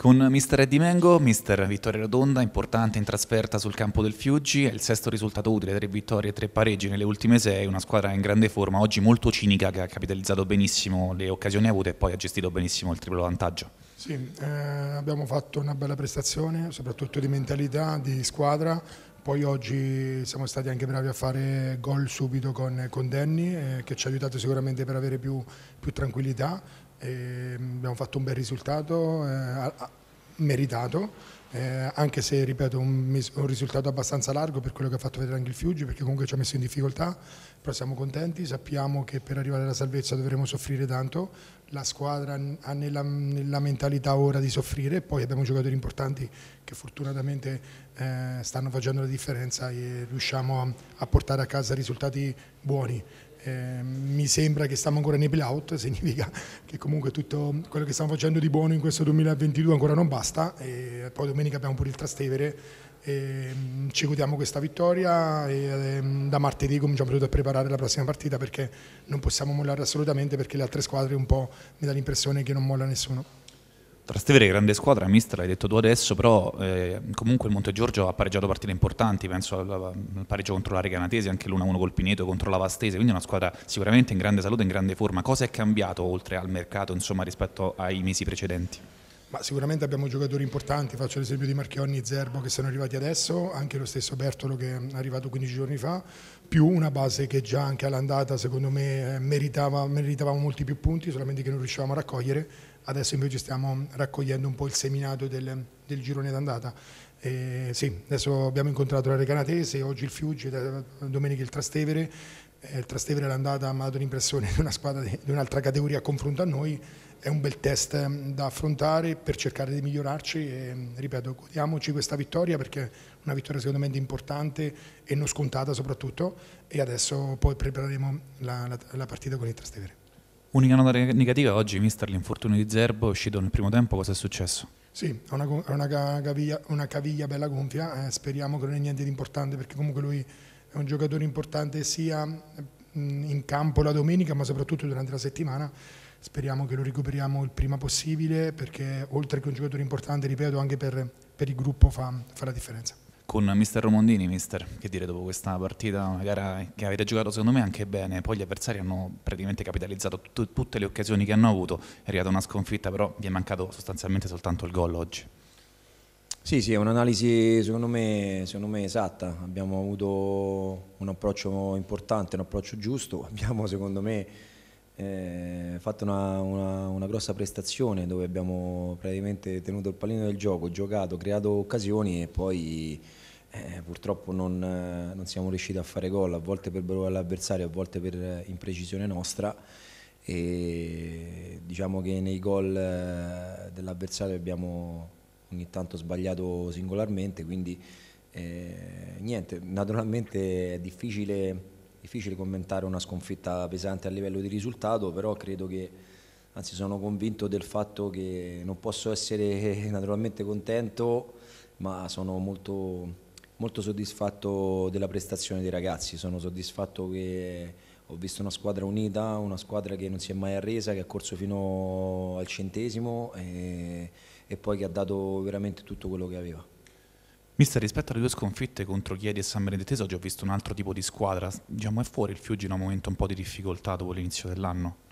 Con mister Eddie Mengo, mister vittoria rotonda, importante in trasferta sul campo del Fiuggi, è il sesto risultato utile, tre vittorie e tre pareggi nelle ultime sei, una squadra in grande forma, oggi molto cinica che ha capitalizzato benissimo le occasioni avute e poi ha gestito benissimo il triplo vantaggio. Sì, eh, abbiamo fatto una bella prestazione, soprattutto di mentalità, di squadra, poi oggi siamo stati anche bravi a fare gol subito con, con Danny eh, che ci ha aiutato sicuramente per avere più, più tranquillità. E ehm, abbiamo fatto un bel risultato, eh, meritato, eh, anche se ripeto un, un, risultato abbastanza largo per quello che ha fatto vedere anche il Fiuggi perché comunque ci ha messo in difficoltà, però siamo contenti, sappiamo che per arrivare alla salvezza dovremo soffrire tanto, la squadra ha nella, nella mentalità ora di soffrire, poi abbiamo giocatori importanti che fortunatamente eh, stanno facendo la differenza e riusciamo a, a portare a casa risultati buoni. Ehm, mi sembra che stiamo ancora nei playout, significa che comunque tutto quello che stiamo facendo di buono in questo 2022 ancora non basta. E poi domenica abbiamo pure il Trastevere. Ehm, ci godiamo questa vittoria e ehm, da martedì cominciamo a preparare la prossima partita perché non possiamo mollare assolutamente perché le altre squadre un po' mi dà l'impressione che non molla nessuno. Trastevere grande squadra, mister, l'hai detto tu adesso, però eh, comunque il Monte Giorgio ha pareggiato partite importanti, penso al, al pareggio contro la Reganatese, anche l'1-1 col Pineto contro la Vastese, quindi una squadra sicuramente in grande salute, in grande forma. Cosa è cambiato oltre al mercato insomma, rispetto ai mesi precedenti? Ma sicuramente abbiamo giocatori importanti, faccio l'esempio di Marchionni e Zerbo che sono arrivati adesso, anche lo stesso Bertolo che è arrivato 15 giorni fa, più una base che già anche all'andata secondo me eh, meritava, meritavamo molti più punti, solamente che non riuscivamo a raccogliere adesso invece stiamo raccogliendo un po' il seminato del, del girone d'andata. Eh, sì, adesso abbiamo incontrato la Recanatese, oggi il Fiuggi, domenica il Trastevere, eh, il Trastevere l'andata ma ha dato l'impressione di una squadra di, di un'altra categoria a confronto a noi, è un bel test ehm, da affrontare per cercare di migliorarci e ripeto, godiamoci questa vittoria perché è una vittoria secondo me importante e non scontata soprattutto e adesso poi prepareremo la, la, la partita con il Trastevere. Unica nota negativa oggi, mister, l'infortunio di Zerbo è uscito nel primo tempo, cosa è successo? Sì, è una, una, caviglia, una caviglia, bella gonfia, eh, speriamo che non è niente di importante perché comunque lui è un giocatore importante sia in campo la domenica ma soprattutto durante la settimana. Speriamo che lo recuperiamo il prima possibile perché oltre che un giocatore importante, ripeto, anche per, per il gruppo fa, fa la differenza con mister Romondini, mister, che dire dopo questa partita, una gara che avete giocato secondo me anche bene, poi gli avversari hanno praticamente capitalizzato tut tutte le occasioni che hanno avuto, è arrivata una sconfitta, però vi è mancato sostanzialmente soltanto il gol oggi. Sì, sì, è un'analisi secondo, secondo me, esatta, abbiamo avuto un approccio importante, un approccio giusto, abbiamo secondo me eh, fatto una, una, una grossa prestazione dove abbiamo praticamente tenuto il pallino del gioco, giocato, creato occasioni e poi eh, purtroppo non, eh, non, siamo riusciti a fare gol, a volte per valore all'avversario, a volte per eh, imprecisione nostra. E diciamo che nei gol eh, dell'avversario abbiamo ogni tanto sbagliato singolarmente, quindi eh, niente, naturalmente è difficile, difficile, commentare una sconfitta pesante a livello di risultato, però credo che, anzi sono convinto del fatto che non posso essere naturalmente contento, ma sono molto molto soddisfatto della prestazione dei ragazzi, sono soddisfatto che ho visto una squadra unita, una squadra che non si è mai arresa, che ha corso fino al centesimo e, e poi che ha dato veramente tutto quello che aveva. Mister, rispetto alle due sconfitte contro Chiedi e San Benedettese oggi ho visto un altro tipo di squadra, diciamo è fuori il Fiuggi in un momento un po' di difficoltà dopo l'inizio dell'anno?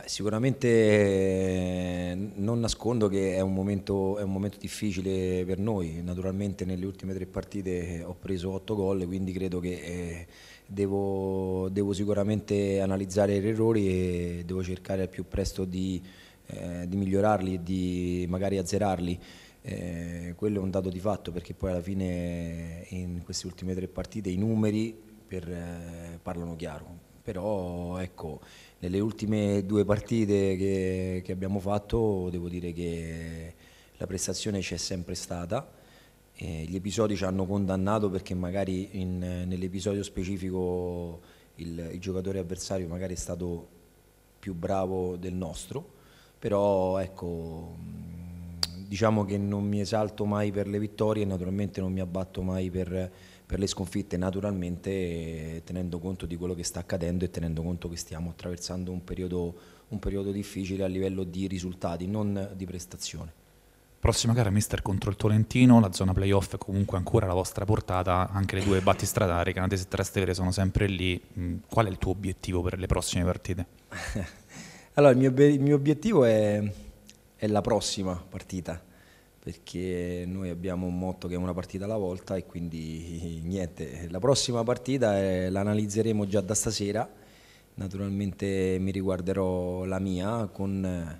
Beh, sicuramente eh, non nascondo che è un, momento, è un, momento, difficile per noi, naturalmente nelle ultime tre partite eh, ho preso otto gol, quindi credo che eh, devo, devo sicuramente analizzare gli errori e devo cercare al più presto di, eh, di migliorarli e di magari azzerarli. Eh, quello è un dato di fatto perché poi alla fine in queste ultime tre partite i numeri per, eh, parlano chiaro, però ecco, nelle ultime due partite che, che abbiamo fatto devo dire che la prestazione c'è sempre stata, eh, gli episodi ci hanno condannato perché magari nell'episodio specifico il, il, giocatore avversario magari è stato più bravo del nostro, però ecco, diciamo che non mi esalto mai per le vittorie e naturalmente non mi abbatto mai per per le sconfitte naturalmente tenendo conto di quello che sta accadendo e tenendo conto che stiamo attraversando un periodo, un periodo difficile a livello di risultati, non di prestazione. Prossima gara mister contro il Tolentino, la zona playoff è comunque ancora alla vostra portata, anche le due battistradari, Canatese e Trastevere sono sempre lì. Mm, qual è il tuo obiettivo per le prossime partite? allora, il mio, il mio obiettivo è, è la prossima partita perché noi abbiamo un motto che è una partita alla volta e quindi niente, la prossima partita eh, l'analizzeremo già da stasera, naturalmente mi riguarderò la mia con, eh,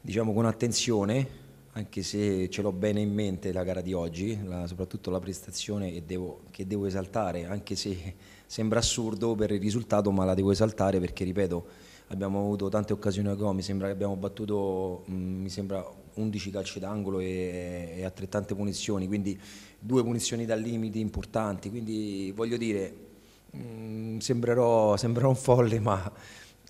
diciamo, con attenzione, anche se ce l'ho bene in mente la gara di oggi, la, soprattutto la prestazione che devo, che devo esaltare, anche se sembra assurdo per il risultato, ma la devo esaltare perché ripeto abbiamo avuto tante occasioni a gol, mi sembra che abbiamo battuto mh, mm, sembra 11 calci d'angolo e, e, altrettante punizioni, quindi due punizioni da limiti importanti, quindi voglio dire, mh, mm, sembrerò, sembrerò, un folle ma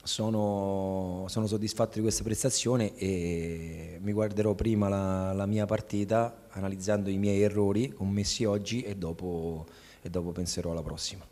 sono, sono, soddisfatto di questa prestazione e mi guarderò prima la, la mia partita analizzando i miei errori commessi oggi e dopo, e dopo penserò alla prossima.